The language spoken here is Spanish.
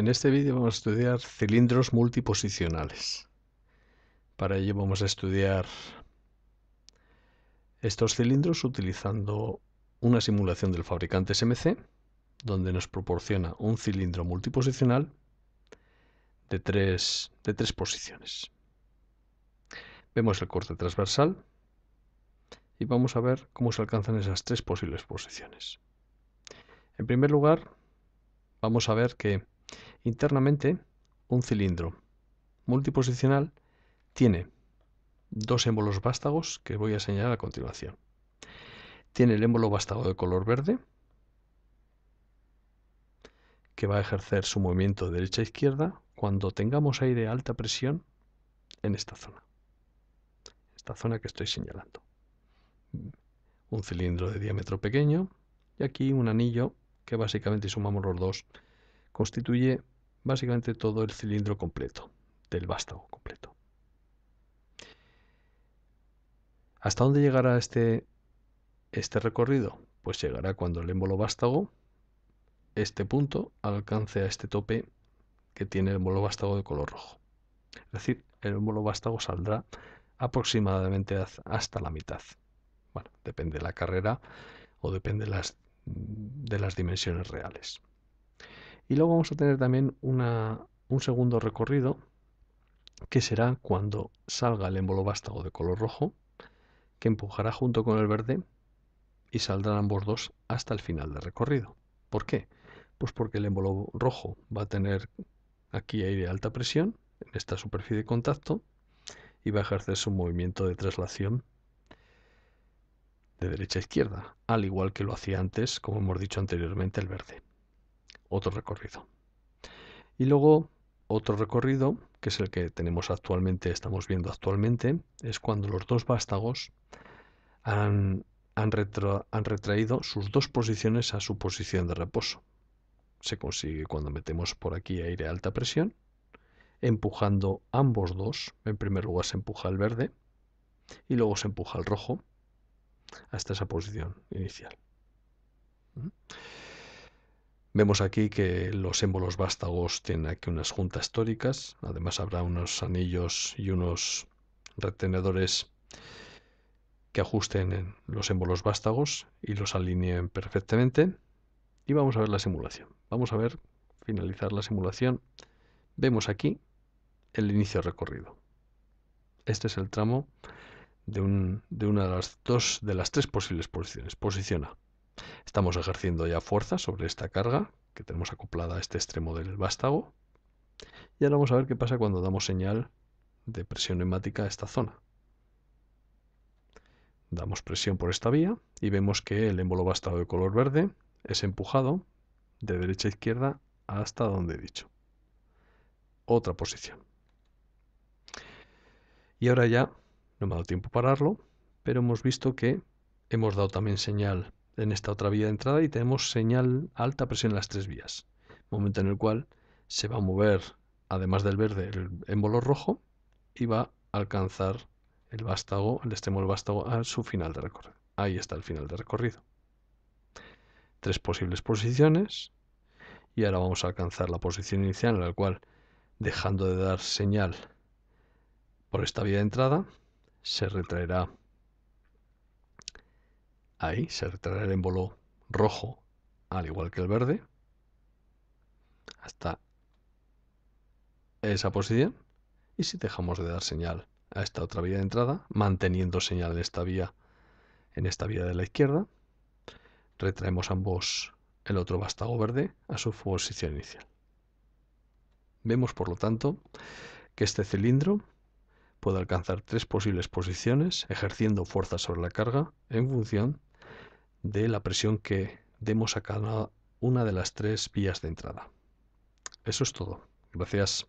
En este vídeo vamos a estudiar cilindros multiposicionales. Para ello vamos a estudiar estos cilindros utilizando una simulación del fabricante SMC, donde nos proporciona un cilindro multiposicional de tres, de posiciones. Vemos el corte transversal y vamos a ver cómo se alcanzan esas tres posibles posiciones. En primer lugar, vamos a ver que Internamente, un cilindro multiposicional tiene dos émbolos vástagos que voy a señalar a continuación. Tiene el émbolo vástago de color verde, que va a ejercer su movimiento de derecha a izquierda cuando tengamos aire de alta presión en esta zona. Esta zona que estoy señalando. Un cilindro de diámetro pequeño y aquí un anillo que básicamente si sumamos los dos constituye básicamente todo el cilindro completo, del vástago completo. ¿Hasta dónde llegará este, este recorrido? Pues llegará cuando el émbolo vástago, este punto, alcance a este tope que tiene el émbolo vástago de color rojo. Es decir, el émbolo vástago saldrá aproximadamente hasta la mitad. Bueno, depende de la carrera o depende de las dimensiones reales. Y luego vamos a tener también un segundo recorrido que será cuando salga el émbolo vástago de color rojo, que empujará junto con el verde y saldrán ambos dos hasta el final del recorrido. ¿Por qué? Pues porque el émbolo rojo va a tener aquí aire de alta presión en esta superficie de contacto y va a ejercer su movimiento de traslación de derecha a izquierda, al igual que lo hacía antes, como hemos dicho anteriormente, el verde otro recorrido. Y luego otro recorrido, que es el que tenemos actualmente, estamos viendo actualmente, es cuando los dos vástagos han, han, han retraído sus dos posiciones a su posición de reposo. Se consigue cuando metemos por aquí aire a alta presión, empujando ambos dos. En primer lugar se empuja el verde y luego se empuja el rojo hasta esa posición inicial. ¿Mm? Vemos aquí que los émbolos vástagos tienen aquí unas juntas tóricas, además habrá unos anillos y unos retenedores que ajusten los émbolos vástagos y los alineen perfectamente. Y vamos a ver la simulación. Vamos a ver, finalizar la simulación. Vemos aquí el inicio recorrido. Este es el tramo de, un, de una de las dos de las tres posibles posiciones. Posición Estamos ejerciendo ya fuerza sobre esta carga que tenemos acoplada a este extremo del vástago. Y ahora vamos a ver qué pasa cuando damos señal de presión neumática a esta zona. Damos presión por esta vía y vemos que el émbolo vástago de color verde es empujado de derecha a izquierda hasta donde he dicho. Otra posición. Y ahora ya, no me ha dado tiempo pararlo, pero hemos visto que hemos dado también señal en esta otra vía de entrada y tenemos señal alta presión en las tres vías, momento en el cual se va a mover, además del verde, el émbolo rojo y va a alcanzar el vástago, el extremo del vástago, a su final de recorrido. Ahí está el final de recorrido. Tres posibles posiciones y ahora vamos a alcanzar la posición inicial en la cual, dejando de dar señal por esta vía de entrada, se retraerá Ahí se retrae el émbolo rojo, al igual que el verde, hasta esa posición. Y si dejamos de dar señal a esta otra vía de entrada, manteniendo señal en esta vía, en esta vía de la izquierda, retraemos ambos el otro vástago verde a su posición inicial. Vemos, por lo tanto, que este cilindro puede alcanzar tres posibles posiciones ejerciendo fuerza sobre la carga en función de la presión que demos a cada una de las tres vías de entrada. Eso es todo. Gracias.